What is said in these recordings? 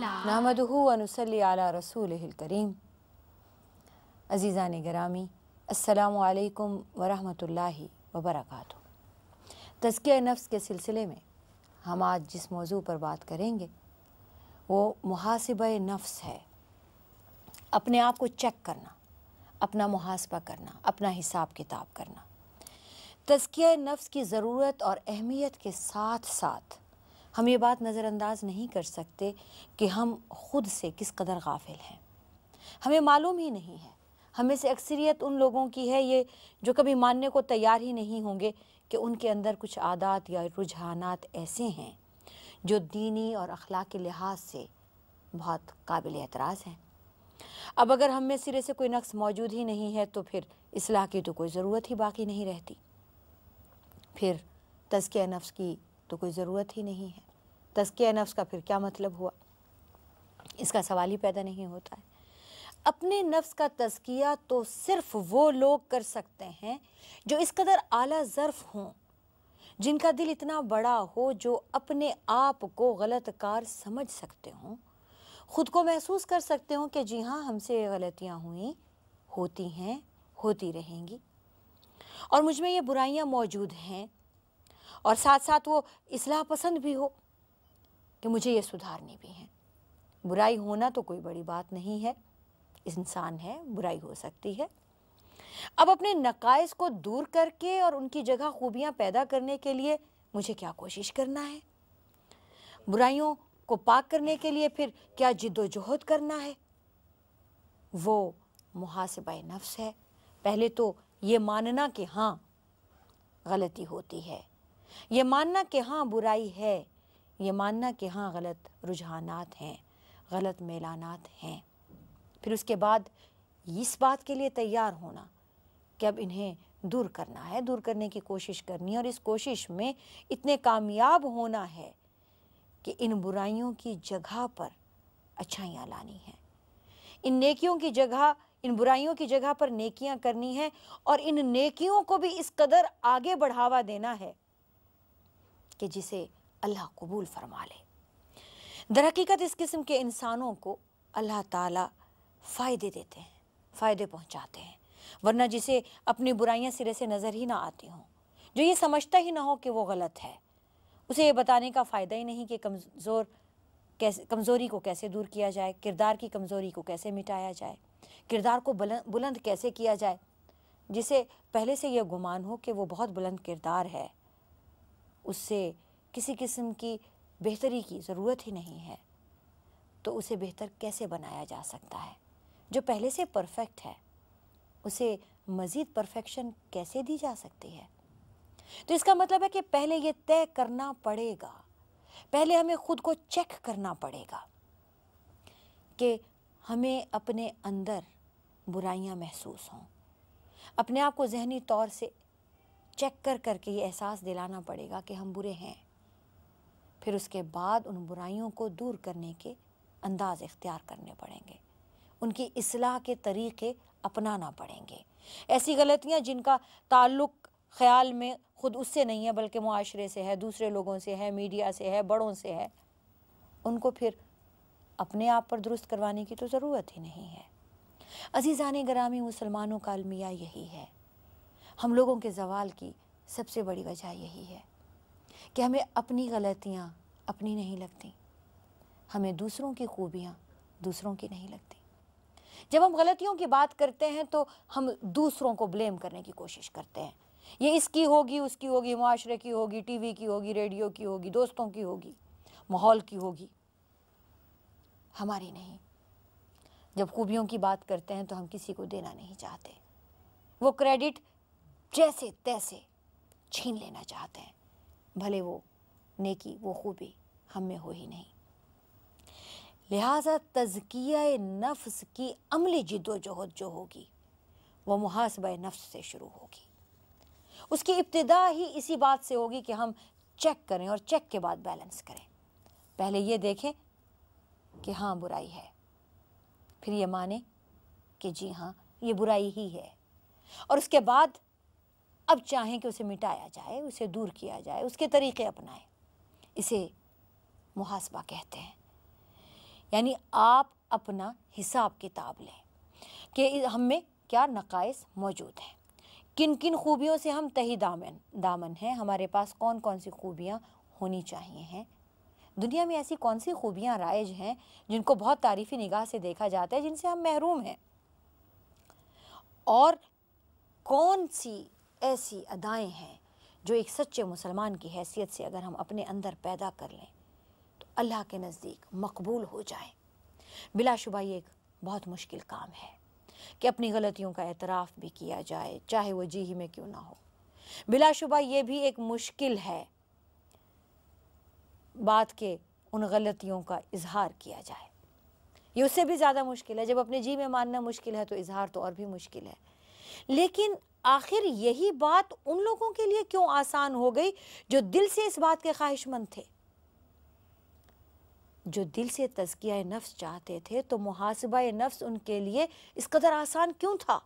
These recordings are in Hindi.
नामदहू वनसली रसूल करीम अज़ीज़ा ने गरामी असलकम वरहमल वबरक तज़किया नफ्स के सिलसिले में हम आज जिस मौजू पर बात करेंगे वो मुहासब नफ्स है अपने आप को चेक करना अपना मुहासबा करना अपना हिसाब किताब करना तज़किया नफ्स की ज़रूरत और अहमियत के साथ साथ हम ये बात नज़रअंदाज नहीं कर सकते कि हम खुद से किस कदर गाफिल हैं हमें मालूम ही नहीं है हमें से अक्सरियत उन लोगों की है ये जो कभी मानने को तैयार ही नहीं होंगे कि उनके अंदर कुछ आदात या रुझानात ऐसे हैं जो दीनी और अखलाक लिहाज से बहुत काबिल एतराज़ हैं अब अगर हम में सिरे से कोई नक्स मौजूद ही नहीं है तो फिर इसलाह की तो कोई ज़रूरत ही बाकी नहीं रहती फिर तस्के नफ्स की तो कोई ज़रूरत ही नहीं है तस्किया नफ्स का फिर क्या मतलब हुआ इसका सवाल ही पैदा नहीं होता है अपने नफ्स का तस्किया तो सिर्फ वो लोग कर सकते हैं जो इस कदर आला ज़र्फ़ हों जिनका दिल इतना बड़ा हो जो अपने आप को गलत कार समझ सकते हों ख़ुद को महसूस कर सकते हों कि जी हाँ हमसे ये गलतियाँ हुई होती हैं होती रहेंगी और मुझ में ये बुराइयाँ मौजूद हैं और साथ साथ वो इसलाह पसंद भी हो कि मुझे ये सुधारने भी हैं बुराई होना तो कोई बड़ी बात नहीं है इंसान है बुराई हो सकती है अब अपने नकायस को दूर करके और उनकी जगह खूबियाँ पैदा करने के लिए मुझे क्या कोशिश करना है बुराइयों को पाक करने के लिए फिर क्या जिद्दोजहद करना है वो मुहासब नफ्स है पहले तो ये मानना कि हाँ गलती होती है ये मानना कि हाँ बुराई है ये मानना कि हाँ गलत रुझानात हैं गलत मेलानात हैं फिर उसके बाद इस बात के लिए तैयार होना कि अब इन्हें दूर करना है दूर करने की कोशिश करनी है और इस कोशिश में इतने कामयाब होना है कि इन बुराइयों की जगह पर अच्छाइयाँ लानी हैं इन नेकियों की जगह इन बुराइयों की जगह पर नेकियां करनी है और इन नेकियों को भी इस कदर आगे बढ़ावा देना है कि जिसे अल्लाह कबूल फरमा ले दरहकीकत इस किस्म के इंसानों को अल्लाह ताला फ़ायदे देते हैं फ़ायदे पहुंचाते हैं वरना जिसे अपनी बुराइयां सिरे से नज़र ही ना आती हों जो ये समझता ही ना हो कि वो गलत है उसे ये बताने का फ़ायदा ही नहीं कि कमज़ोर कैसे कमज़ोरी को कैसे दूर किया जाए किरदार की कमज़ोरी को कैसे मिटाया जाए किरदार को बुलंद बुलंद कैसे किया जाए जिसे पहले से यह गुमान हो कि वो बहुत बुलंद किरदार है उससे किसी किस्म की बेहतरी की ज़रूरत ही नहीं है तो उसे बेहतर कैसे बनाया जा सकता है जो पहले से परफेक्ट है उसे मज़ीद परफेक्शन कैसे दी जा सकती है तो इसका मतलब है कि पहले ये तय करना पड़ेगा पहले हमें ख़ुद को चेक करना पड़ेगा कि हमें अपने अंदर बुराइयां महसूस हों अपने आप को जहनी तौर से चेक कर करके ये एहसास दिलाना पड़ेगा कि हम बुरे हैं फिर उसके बाद उन बुराइयों को दूर करने के अंदाज इख्तियार करने पड़ेंगे उनकी असलाह के तरीक़े अपनाना पड़ेंगे ऐसी गलतियाँ जिनका ताल्लुक़ ख्याल में ख़ुद उससे नहीं है बल्कि माशरे से है दूसरे लोगों से है मीडिया से है बड़ों से है उनको फिर अपने आप पर दुरुस्त करवाने की तो ज़रूरत ही नहीं है अजीज़ान ग्रामी मुसलमानों का अलमिया यही है हम लोगों के जवाल की सबसे बड़ी वजह यही है कि हमें अपनी गलतियाँ अपनी नहीं लगती हमें दूसरों की खूबियाँ दूसरों की नहीं लगती जब हम गलतियों की बात करते हैं तो हम दूसरों को ब्लेम करने की कोशिश करते हैं ये इसकी होगी उसकी होगी माशरे की होगी टीवी की होगी रेडियो की होगी दोस्तों की होगी माहौल की होगी हमारी नहीं जब खूबियों की बात करते हैं तो हम किसी को देना नहीं चाहते वो क्रेडिट जैसे तैसे छीन लेना चाहते हैं भले वो नेकी वो खूबी हम में हो ही नहीं लिहाजा तजकिया नफ्स की अमली जिदोजहद जो होगी वह मुहासब नफ्स से शुरू होगी उसकी इब्तदा ही इसी बात से होगी कि हम चेक करें और चेक के बाद बैलेंस करें पहले ये देखें कि हाँ बुराई है फिर ये माने कि जी हाँ ये बुराई ही है और उसके बाद अब चाहें कि उसे मिटाया जाए उसे दूर किया जाए उसके तरीके अपनाएं इसे मुहासबा कहते हैं यानी आप अपना हिसाब किताब लें कि हम में क्या नकाइस मौजूद हैं किन किन खूबियों से हम तही दामन दामन हैं हमारे पास कौन कौन सी खूबियाँ होनी चाहिए हैं दुनिया में ऐसी कौन सी खूबियाँ राइज हैं जिनको बहुत तारीफ़ी निगाह से देखा जाता है जिनसे हम महरूम हैं और कौन सी ऐसी अदाएँ हैं जो एक सच्चे मुसलमान की हैसियत से अगर हम अपने अंदर पैदा कर लें तो अल्लाह के नज़दीक मकबूल हो जाए बिलाशुबा ये एक बहुत मुश्किल काम है कि अपनी गलतियों का एतराफ़ भी किया जाए चाहे वो जी ही में क्यों ना हो बिलाशुबा ये भी एक मुश्किल है बात के उन गलतियों का इजहार किया जाए ये उससे भी ज़्यादा मुश्किल है जब अपने जी में मानना मुश्किल है तो इजहार तो और भी मुश्किल है लेकिन आखिर यही बात उन लोगों के लिए क्यों आसान हो गई जो दिल से इस बात के ख्वाहिशमंद थे जो दिल से तजकिया नफ्स चाहते थे तो मुहासबा नफ्स उनके लिए इस कदर आसान क्यों था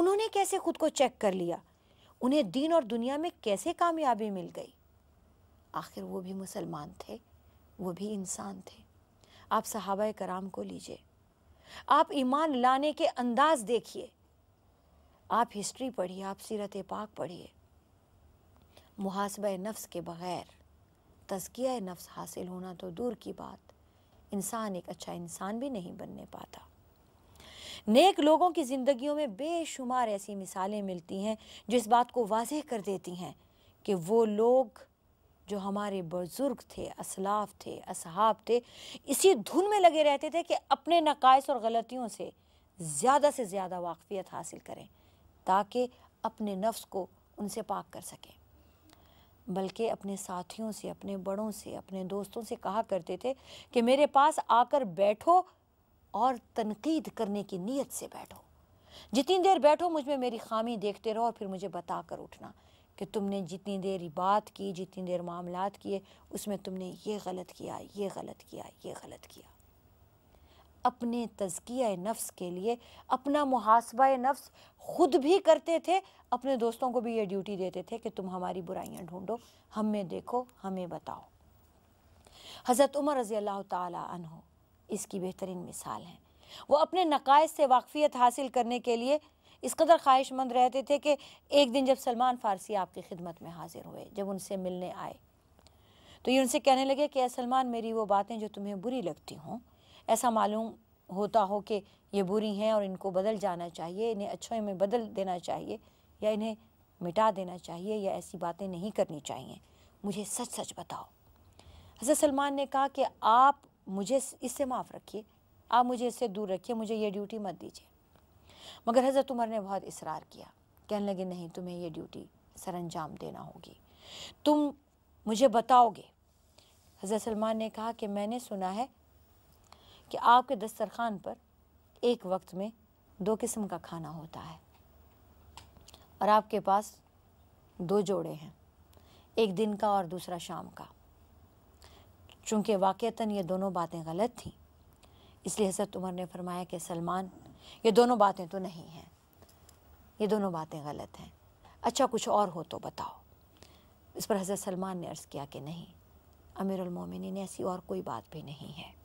उन्होंने कैसे खुद को चेक कर लिया उन्हें दीन और दुनिया में कैसे कामयाबी मिल गई आखिर वो भी मुसलमान थे वो भी इंसान थे आप सहाबा कराम को लीजिए आप ईमान लाने के अंदाज देखिए आप हिस्ट्री पढ़िए आप सीरत पाक पढ़िए मुहासब नफ्स के बग़ैर तजकिया नफ्स हासिल होना तो दूर की बात इंसान एक अच्छा इंसान भी नहीं बनने पाता नेक लोगों की ज़िंदगियों में बेशुमार ऐसी मिसालें मिलती हैं जो इस बात को वाजह कर देती हैं कि वो लोग जो हमारे बुज़ुर्ग थे असलाफ थे असहाब थे इसी धुन में लगे रहते थे कि अपने नकायस और गलतियों से ज़्यादा से ज़्यादा वाकफियत हासिल करें ताकि अपने नफ्स को उनसे पाक कर सकें बल्कि अपने साथियों से अपने बड़ों से अपने दोस्तों से कहा करते थे कि मेरे पास आकर बैठो और तनकीद करने की नीयत से बैठो जितनी देर बैठो मुझ में मेरी खामी देखते रहो और फिर मुझे बता कर उठना कि तुमने जितनी देर बात की जितनी देर मामला किए उसमें तुमने ये गलत किया ये गलत किया ये गलत किया अपने तजकिया नफ्स के लिए अपना मुहासबा नफ्स ख़ुद भी करते थे अपने दोस्तों को भी ये ड्यूटी देते थे कि तुम हमारी बुराइयाँ ढूंढो हमें देखो हमें बताओ हज़रत उमर रज़ी अल्लाह तहो इसकी बेहतरीन मिसाल हैं वो अपने नकायद से वाकफियत हासिल करने के लिए इस कदर ख्वाहिशमंद रहते थे कि एक दिन जब सलमान फ़ारसी आपकी खिदमत में हाजिर हुए जब उनसे मिलने आए तो ये उनसे कहने लगे कि सलमान मेरी वो बातें जो तुम्हें बुरी लगती हों ऐसा मालूम होता हो कि ये बुरी हैं और इनको बदल जाना चाहिए इन्हें अच्छों में बदल देना चाहिए या इन्हें मिटा देना चाहिए या ऐसी बातें नहीं करनी चाहिए मुझे सच सच बताओ हज़रत सलमान ने कहा कि आप मुझे इससे माफ़ रखिए आप मुझे इससे दूर रखिए मुझे ये ड्यूटी मत दीजिए मगर हज़रत उमर ने बहुत इसरार किया कहने लगे नहीं तुम्हें यह ड्यूटी सर अंजाम देना होगी तुम मुझे बताओगे हज़रत सलमान ने कहा कि मैंने सुना है कि आपके दस्तरखान पर एक वक्त में दो किस्म का खाना होता है और आपके पास दो जोड़े हैं एक दिन का और दूसरा शाम का चूँकि वाक़ता ये दोनों बातें गलत थीं इसलिए हज़रत उमर ने फरमाया कि सलमान ये दोनों बातें तो नहीं हैं ये दोनों बातें गलत हैं अच्छा कुछ और हो तो बताओ इस पर हज़रत सलमान ने अर्ज़ किया कि नहीं अमीरमिन ऐसी और कोई बात भी नहीं है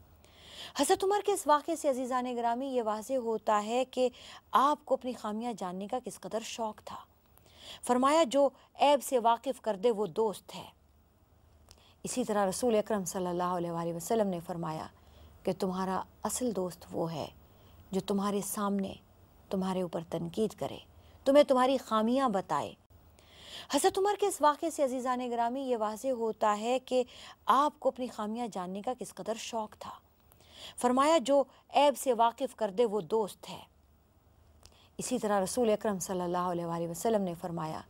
हज़रत उमर के इस वाक़े से अजीज़ान ग्रामी ये वाज होता है कि आपको अपनी खामियाँ जानने का किस कदर शौक़ था फरमाया जो ऐब से वाकिफ़ कर दे वो दोस्त है इसी तरह रसूल अक्रम सल्लल्लाहु ने फरमाया कि तुम्हारा असल दोस्त वो है जो तुम्हारे सामने तुम्हारे ऊपर तनकीद करे तुम्हें तुम्हारी खामियाँ बताए हसरत उमर के इस वाक़े से अजीज़ान ग्रामी ये वाज होता है कि आपको अपनी खामियां जानने का किस कदर शौक़ था फरमाया जो ऐब से वाकिफ़ कर दे वो दोस्त है इसी तरह रसूल अक्रम सल्लल्लाहु ने फरमाया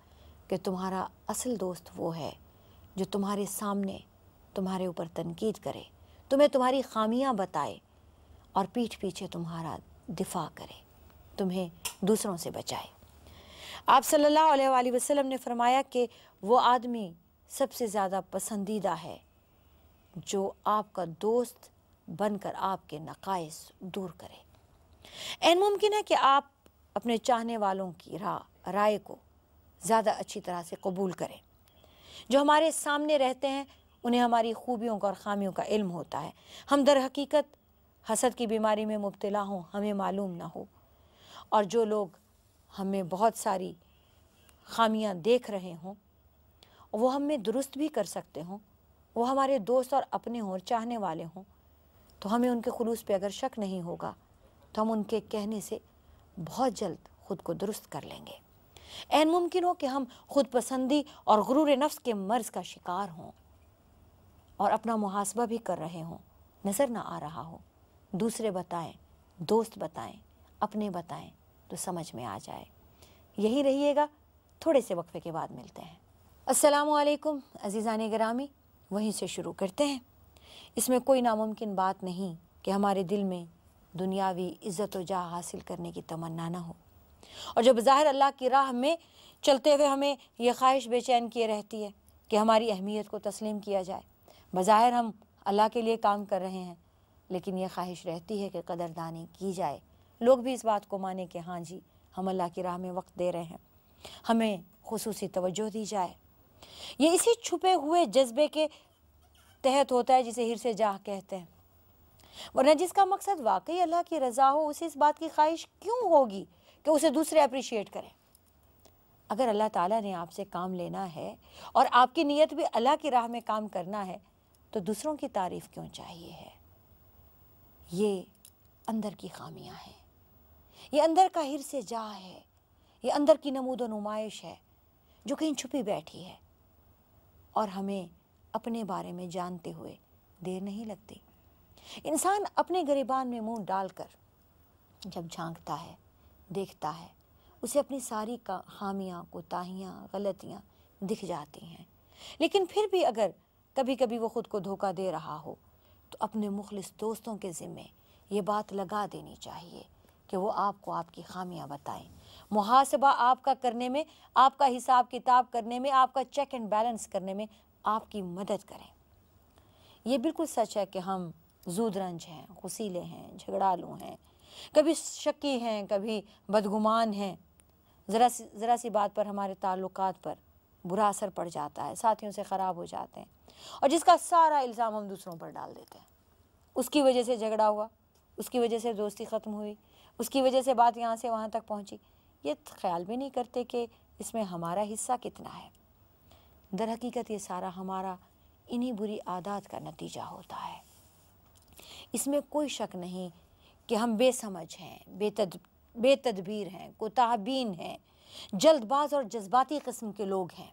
कि तुम्हारा असल दोस्त वो है जो तुम्हारे सामने तुम्हारे ऊपर तनकीद करे तुम्हें तुम्हारी खामियां बताए और पीठ पीछे तुम्हारा दिफा करे तुम्हें दूसरों से बचाए आप सल्लल्लाहु अलैहि वसल्लम ने फरमाया कि वो आदमी सबसे ज़्यादा पसंदीदा है जो आपका दोस्त बनकर आपके नकायस दूर करे एन मुमकिन है कि आप अपने चाहने वालों की राह राय को ज़्यादा अच्छी तरह से कबूल करें जो हमारे सामने रहते हैं उन्हें हमारी खूबियों का और ख़ामियों का इल्म होता है हम दर हकीकत हसद की बीमारी में मुबतला हों हमें मालूम ना हो और जो लोग हमें बहुत सारी खामियां देख रहे हों वो हमें दुरुस्त भी कर सकते हों वो हमारे दोस्त और अपने हों और चाहने वाले हों तो हमें उनके खलूस पे अगर शक नहीं होगा तो हम उनके कहने से बहुत जल्द ख़ुद को दुरुस्त कर लेंगे एन मुमकिन हो कि हम खुद पसंदी और गुरूर नफ्स के मर्ज़ का शिकार हों और अपना मुहासबा भी कर रहे हों नज़र ना आ रहा हो दूसरे बताएं दोस्त बताएं अपने बताएं तो समझ में आ जाए यही रहिएगा थोड़े से वक्फे के बाद मिलते हैं असलकम अज़ीज़ान ग्रामी वहीं से शुरू करते हैं इसमें कोई नामुमकिन बात नहीं कि हमारे दिल में दुनियावी इज़्ज़त व जा हासिल करने की तमन्ना ना हो और जब ज़ाहिर अल्लाह की राह में चलते हुए हमें यह ख्वाहिश बेचैन किए रहती है कि हमारी अहमियत को तस्लीम किया जाए बज़ाहिर हम अल्लाह के लिए काम कर रहे हैं लेकिन यह ख्वाहिश रहती है कि कदरदानी की जाए लोग भी इस बात को माने कि हाँ जी हम अल्लाह की राह में वक्त दे रहे हैं हमें खसूस तवज्जो दी जाए ये इसी छुपे हुए जज्बे के तहत होता है जिसे हिर से जाह कहते हैं वरना जिसका मकसद वाकई अल्लाह की रज़ा हो उसे इस बात की ख्वाहिश क्यों होगी कि उसे दूसरे अप्रिशिएट करें अगर अल्लाह ताला ने आपसे काम लेना है और आपकी नीयत भी अल्लाह की राह में काम करना है तो दूसरों की तारीफ़ क्यों चाहिए है ये अंदर की खामियां हैं ये अंदर का हिर से जा है ये अंदर की नमूद नुमाइश है जो कहीं छुपी बैठी है और हमें अपने बारे में जानते हुए देर नहीं लगती इंसान अपने गरीबान में मुंह डालकर जब झांकता है देखता है उसे अपनी सारी का हामियाँ कोताहियाँ गलतियाँ दिख जाती हैं लेकिन फिर भी अगर कभी कभी वो ख़ुद को धोखा दे रहा हो तो अपने मुखलिस दोस्तों के ज़िम्मे ये बात लगा देनी चाहिए कि वो आपको आपकी खामियां बताएं मुहासबा आपका करने में आपका हिसाब किताब करने में आपका चेक एंड बैलेंस करने में आपकी मदद करें ये बिल्कुल सच है कि हम जूदरंज हैं खुशीले हैं झगड़ालू हैं कभी शकी हैं कभी बदगुमान हैं ज़रा सी ज़रा सी बात पर हमारे ताल्लुक पर बुरा असर पड़ जाता है साथियों से ख़राब हो जाते हैं और जिसका सारा इल्ज़ाम हम दूसरों पर डाल देते हैं उसकी वजह से झगड़ा हुआ उसकी वजह से दोस्ती ख़त्म हुई उसकी वजह से बात यहाँ से वहाँ तक पहुँची ये ख्याल भी नहीं करते कि इसमें हमारा हिस्सा कितना है दर हकीकत ये सारा हमारा इन्हीं बुरी आदत का नतीजा होता है इसमें कोई शक नहीं कि हम बेसमझ हैं बेतद बेतदबीर हैं कोताबीन हैं जल्दबाज और जज्बाती कस्म के लोग हैं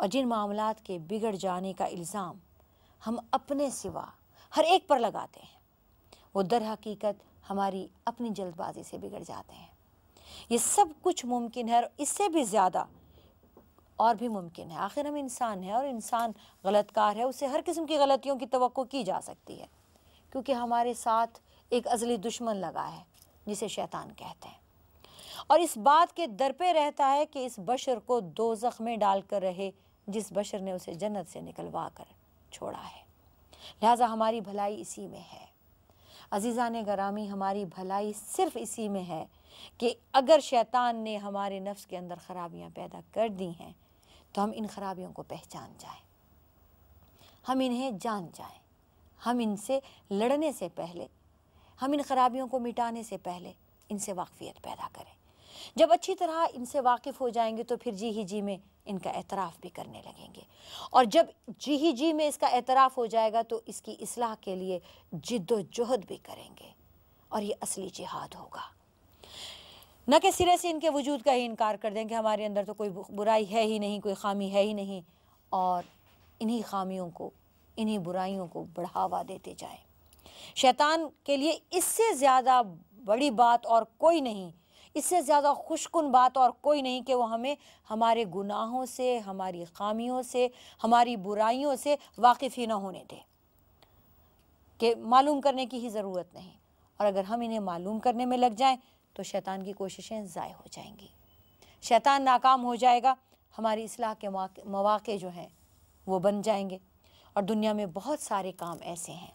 और जिन मामला के बिगड़ जाने का इल्ज़ाम हम अपने सिवा हर एक पर लगाते हैं वो दर हकीकत हमारी अपनी जल्दबाजी से बिगड़ जाते हैं ये सब कुछ मुमकिन है और इससे भी ज़्यादा और भी मुमकिन है आखिर हम इंसान हैं और इंसान गलतकार है उसे हर किस्म की गलतियों की तो की जा सकती है क्योंकि हमारे साथ एक अजली दुश्मन लगा है जिसे शैतान कहते हैं और इस बात के दर पे रहता है कि इस बशर को दो में कर रहे जिस बशर ने उसे जन्नत से निकलवा कर छोड़ा है लिहाजा हमारी भलाई इसी में है अजीज़ा ने गरामी हमारी भलाई सिर्फ इसी में है कि अगर शैतान ने हमारे नफ्स के अंदर ख़राबियाँ पैदा कर दी हैं तो हम इन खराबियों को पहचान जाएं हम इन्हें जान जाएं हम इनसे लड़ने से पहले हम इन खराबियों को मिटाने से पहले इनसे वाकफियत पैदा करें जब अच्छी तरह इनसे वाकिफ़ हो जाएंगे तो फिर जी ही जी में इनका एतराफ़ भी करने लगेंगे और जब जी ही जी में इसका एतराफ़ हो जाएगा तो इसकी असलाह के लिए जिद्दोजहद भी करेंगे और ये असली जिहाद होगा न कि सिरे से इनके वजूद का ही इनकार कर दें कि हमारे अंदर तो कोई बुराई है ही नहीं कोई खामी है ही नहीं और इन्हीं खामियों को इन्हीं बुराइयों को बढ़ावा देते जाएं शैतान के लिए इससे ज़्यादा बड़ी बात और कोई नहीं इससे ज़्यादा खुशकुन बात और कोई नहीं कि वो हमें हमारे गुनाहों से हमारी खामियों से हमारी बुराइयों से वाकिफ़ ही ना होने दें कि मालूम करने की ही ज़रूरत नहीं और अगर हम इन्हें मालूम करने में लग जाएं तो शैतान की कोशिशें ज़ाय हो जाएंगी शैतान नाकाम हो जाएगा हमारी इसलाह के मौाक़े जो हैं वो बन जाएंगे और दुनिया में बहुत सारे काम ऐसे हैं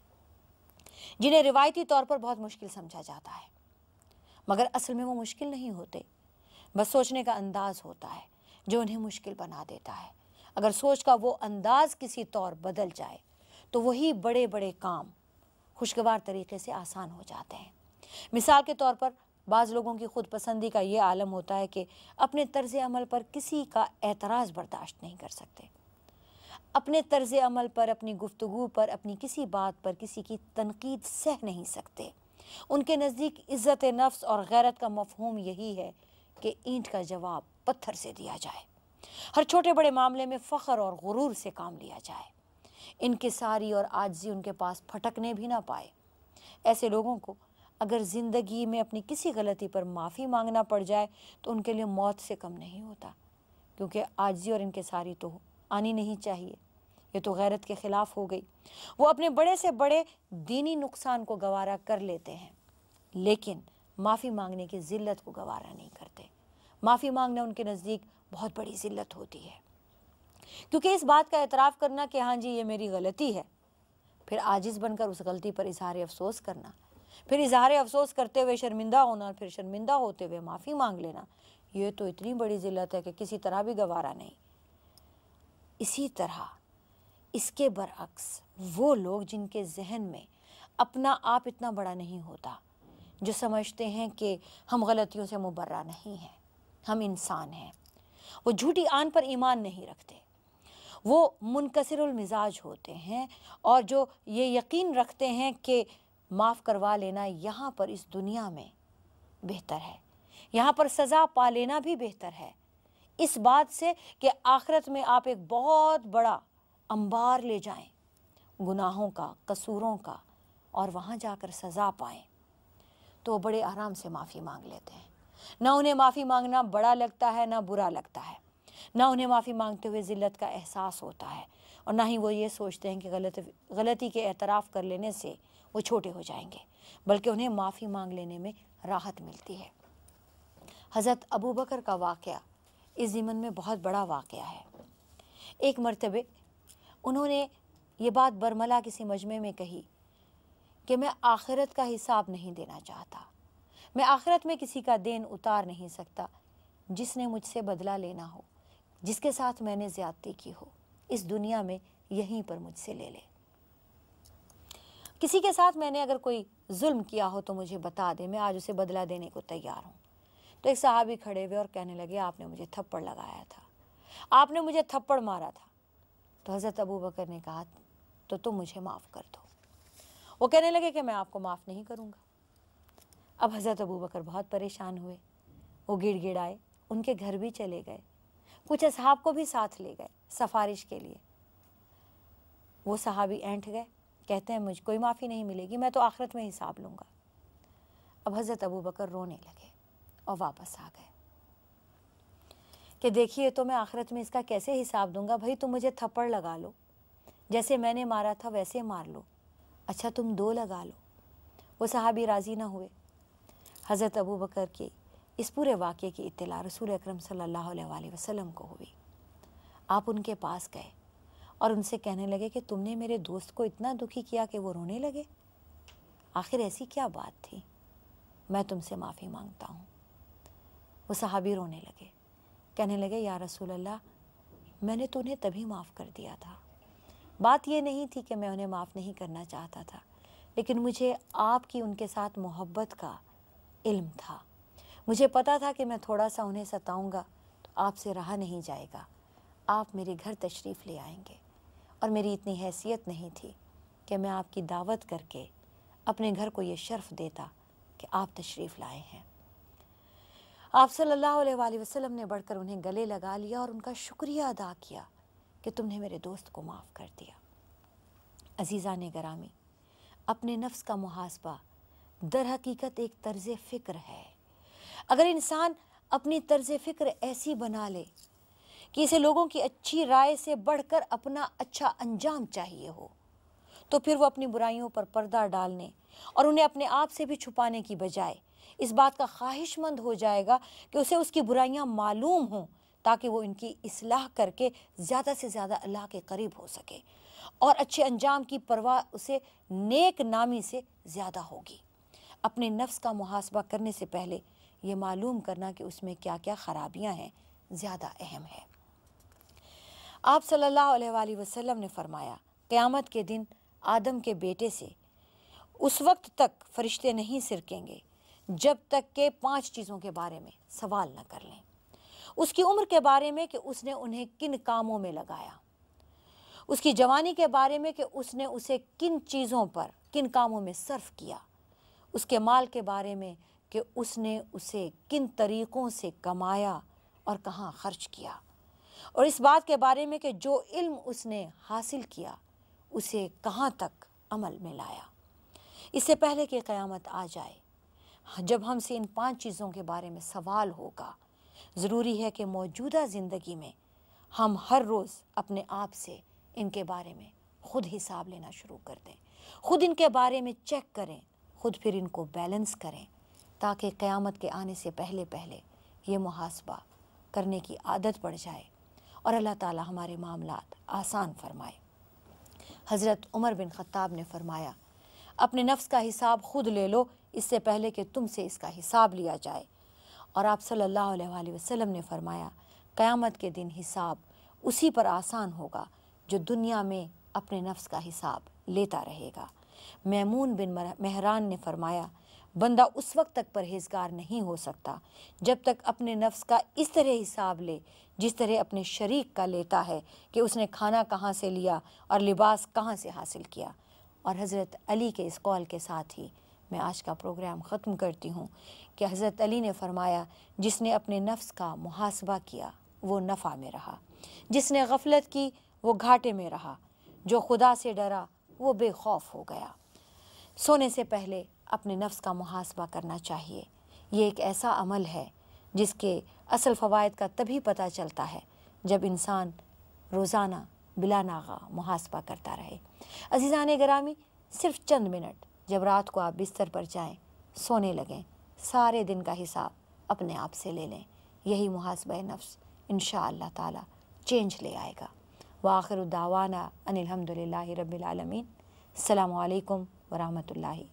जिन्हें रिवायती तौर पर बहुत मुश्किल समझा जाता है मगर असल में वो मुश्किल नहीं होते बस सोचने का अंदाज़ होता है जो उन्हें मुश्किल बना देता है अगर सोच का वो अंदाज़ किसी तौर बदल जाए तो वही बड़े बड़े काम खुशगवार तरीके से आसान हो जाते हैं मिसाल के तौर पर बाज़ लोगों की खुद पसंदी का ये आलम होता है कि अपने तर्ज अमल पर किसी का एतराज़ बर्दाश्त नहीं कर सकते अपने तर्ज अमल पर अपनी गुफ्तु पर अपनी किसी बात पर किसी की तनकीद सह नहीं सकते उनके नज़दीक इज़्ज़त नफ्स और गैरत का मफहम यही है कि ईंट का जवाब पत्थर से दिया जाए हर छोटे बड़े मामले में फ़ख्र और गुरूर से काम लिया जाए इनके सारी और आजी उनके पास फटकने भी ना पाए ऐसे लोगों को अगर ज़िंदगी में अपनी किसी गलती पर माफ़ी मांगना पड़ जाए तो उनके लिए मौत से कम नहीं होता क्योंकि आजी और सारी तो आनी नहीं चाहिए ये तो गैरत के ख़िलाफ़ हो गई वो अपने बड़े से बड़े दीनी नुकसान को गवारा कर लेते हैं लेकिन माफ़ी मांगने की ज़िल्लत को गवारा नहीं करते माफ़ी मांगना उनके नज़दीक बहुत बड़ी ज़िल्लत होती है क्योंकि इस बात का एतराफ़ करना कि हाँ जी ये मेरी गलती है फिर आजिज़ बनकर उस गलती पर इजहार अफसोस करना फिर इजहार अफसोस करते हुए शर्मिंदा होना फिर शर्मिंदा होते हुए माफ़ी मांग लेना ये तो इतनी बड़ी ज़िलत है कि किसी तरह भी गवारा नहीं इसी तरह इसके बरक्स वो लोग जिनके जहन में अपना आप इतना बड़ा नहीं होता जो समझते हैं कि हम गलतियों से मुबर्रा नहीं हैं हम इंसान हैं वो झूठी आन पर ईमान नहीं रखते वो मुनकसरमिजाज होते हैं और जो ये यकीन रखते हैं कि माफ़ करवा लेना यहाँ पर इस दुनिया में बेहतर है यहाँ पर सज़ा पा लेना भी बेहतर है इस बात से कि आखिरत में आप एक बहुत बड़ा अंबार ले जाएं गुनाहों का कसूरों का और वहाँ जाकर सज़ा पाएं तो बड़े आराम से माफ़ी मांग लेते हैं ना उन्हें माफ़ी मांगना बड़ा लगता है ना बुरा लगता है ना उन्हें माफ़ी मांगते हुए ज़िल्लत का एहसास होता है और ना ही वो ये सोचते हैं कि गलत गलती के एतराफ़ कर लेने से वो छोटे हो जाएंगे बल्कि उन्हें माफ़ी मांग लेने में राहत मिलती है हज़रत अबू बकर का वाक़ इस जीवन में बहुत बड़ा वाक़ है एक मरतबे उन्होंने ये बात बरमला किसी मजमे में कही कि मैं आखिरत का हिसाब नहीं देना चाहता मैं आखिरत में किसी का देन उतार नहीं सकता जिसने मुझसे बदला लेना हो जिसके साथ मैंने ज़्यादती की हो इस दुनिया में यहीं पर मुझसे ले ले किसी के साथ मैंने अगर कोई जुल्म किया हो तो मुझे बता दे मैं आज उसे बदला देने को तैयार हूँ तो एक ही खड़े हुए और कहने लगे आपने मुझे थप्पड़ लगाया था आपने मुझे थप्पड़ मारा था तो हज़रत अबू बकर ने कहा तो तुम मुझे माफ़ कर दो वो कहने लगे कि मैं आपको माफ़ नहीं करूँगा अब हज़रत अबू बकर बहुत परेशान हुए वो गिड़ गिड़ आए उनके घर भी चले गए कुछ असहाब को भी साथ ले गए सफारिश के लिए वो सहाबी ऐंठ गए कहते हैं मुझे कोई माफ़ी नहीं मिलेगी मैं तो आखिरत में हिसाब लूँगा अब हज़रत अबू बकर रोने लगे और वापस आ गए कि देखिए तो मैं आखिरत में इसका कैसे हिसाब दूंगा भाई तुम मुझे थप्पड़ लगा लो जैसे मैंने मारा था वैसे मार लो अच्छा तुम दो लगा लो वो साहबी राज़ी ना हुए हज़रत अबू बकर के इस पूरे वाक़े की इतला रसूल अक्रम सल्लल्लाहु अलैहि को हुई आप उनके पास गए और उनसे कहने लगे कि तुमने मेरे दोस्त को इतना दुखी किया कि वो रोने लगे आखिर ऐसी क्या बात थी मैं तुमसे माफ़ी मांगता हूँ वो सहाबी रोने लगे कहने लगे या रसूल अल्लाह मैंने तो उन्हें तभी माफ़ कर दिया था बात ये नहीं थी कि मैं उन्हें माफ़ नहीं करना चाहता था लेकिन मुझे आपकी उनके साथ मोहब्बत का इल्म था मुझे पता था कि मैं थोड़ा सा उन्हें सताऊंगा तो आपसे रहा नहीं जाएगा आप मेरे घर तशरीफ़ ले आएंगे और मेरी इतनी हैसियत नहीं थी कि मैं आपकी दावत करके अपने घर को ये शर्फ देता कि आप तशरीफ़ लाए हैं आप सल्लल्लाहु अलैहि वसल्लम ने बढ़कर उन्हें गले लगा लिया और उनका शुक्रिया अदा किया कि तुमने मेरे दोस्त को माफ़ कर दिया अजीज़ा ने गरामी अपने नफ्स का मुहासबा दर हकीकत एक तर्ज फ़िक्र है अगर इंसान अपनी तर्ज फ़िक्र ऐसी बना ले कि इसे लोगों की अच्छी राय से बढ़कर अपना अच्छा अंजाम चाहिए हो तो फिर वो अपनी बुराइयों पर पर्दा डालने और उन्हें अपने आप से भी छुपाने की बजाय इस बात का ख्वाहिशमंद हो जाएगा कि उसे उसकी बुराइयां मालूम हों ताकि वो इनकी इसलाह करके ज़्यादा से ज़्यादा अल्लाह के करीब हो सके और अच्छे अंजाम की परवाह उसे नेक नामी से ज़्यादा होगी अपने नफ्स का मुहासबा करने से पहले ये मालूम करना कि उसमें क्या क्या ख़राबियाँ हैं ज़्यादा अहम है आप सल्लल्लाहु अलैहि वसल्लम ने फरमाया क़यामत के दिन आदम के बेटे से उस वक्त तक फरिश्ते नहीं सिरकेंगे जब तक के पांच चीज़ों के बारे में सवाल न कर लें उसकी उम्र के बारे में कि उसने उन्हें किन कामों में लगाया उसकी जवानी के बारे में कि उसने उसे किन चीज़ों पर किन कामों में सर्फ किया उसके माल के बारे में कि उसने उसे किन तरीक़ों से कमाया और कहाँ खर्च किया और इस बात के बारे में कि जो इल्म उसने हासिल किया उसे कहाँ तक अमल में लाया इससे पहले कि क़यामत आ जाए जब हमसे इन पांच चीज़ों के बारे में सवाल होगा ज़रूरी है कि मौजूदा ज़िंदगी में हम हर रोज़ अपने आप से इनके बारे में ख़ुद हिसाब लेना शुरू कर दें ख़ुद इनके बारे में चेक करें ख़ुद फिर इनको बैलेंस करें ताकि क़यामत के आने से पहले पहले ये मुहासबा करने की आदत पड़ जाए और अल्लाह ताला हमारे मामला आसान फरमाए हज़रत उमर बिन ख़त्ताब ने फरमाया अपने नफ्स का हिसाब खुद ले लो इससे पहले कि तुमसे इसका हिसाब लिया जाए और आप सल्लल्लाहु अलैहि वसल्लम ने फरमाया क़यामत के दिन हिसाब उसी पर आसान होगा जो दुनिया में अपने नफ्स का हिसाब लेता रहेगा मैमून बिन मेहरान ने फरमाया बंदा उस वक्त तक परहेजगार नहीं हो सकता जब तक अपने नफ्स का इस तरह हिसाब ले जिस तरह अपने शरीक का लेता है कि उसने खाना कहाँ से लिया और लिबास कहाँ से हासिल किया और हज़रत अली के इस कौल के साथ ही मैं आज का प्रोग्राम ख़त्म करती हूँ कि हज़रत अली ने फरमाया जिसने अपने नफ्स का मुहासबा किया वो नफ़ा में रहा जिसने गफलत की वो घाटे में रहा जो खुदा से डरा वो बेखौफ हो गया सोने से पहले अपने नफ्स का मुहासबा करना चाहिए ये एक ऐसा अमल है जिसके असल फ़वाद का तभी पता चलता है जब इंसान रोज़ाना बिला नागा मुहासबा करता रहे अजीज़ान ग्रामी सिर्फ चंद मिनट जब रात को आप बिस्तर पर जाएं, सोने लगें सारे दिन का हिसाब अपने आप से ले लें यही मुहासब नफ्स इन ताला चेंज ले आएगा व आखिर दावाना अनिलहमदिल्ल रबालमीन अल्लाम वरहमल